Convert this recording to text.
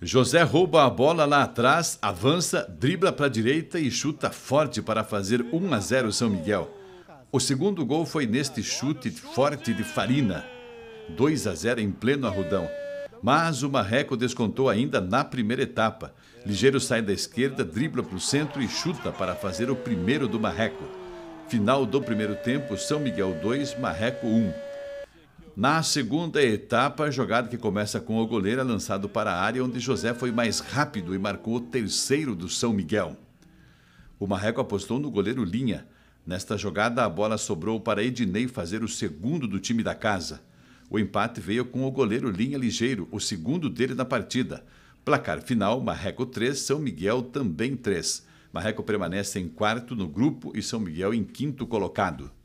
José rouba a bola lá atrás, avança, dribla para a direita e chuta forte para fazer 1 a 0 São Miguel. O segundo gol foi neste chute forte de Farina. 2 a 0 em pleno arrudão. Mas o Marreco descontou ainda na primeira etapa. Ligeiro sai da esquerda, dribla para o centro e chuta para fazer o primeiro do Marreco. Final do primeiro tempo, São Miguel 2, Marreco 1. Na segunda etapa, a jogada que começa com o goleiro é lançado para a área, onde José foi mais rápido e marcou o terceiro do São Miguel. O Marreco apostou no goleiro Linha. Nesta jogada, a bola sobrou para Ednei fazer o segundo do time da casa. O empate veio com o goleiro Linha Ligeiro, o segundo dele na partida. Placar final: Marreco 3, São Miguel também 3. Marreco permanece em quarto no grupo e São Miguel em quinto colocado.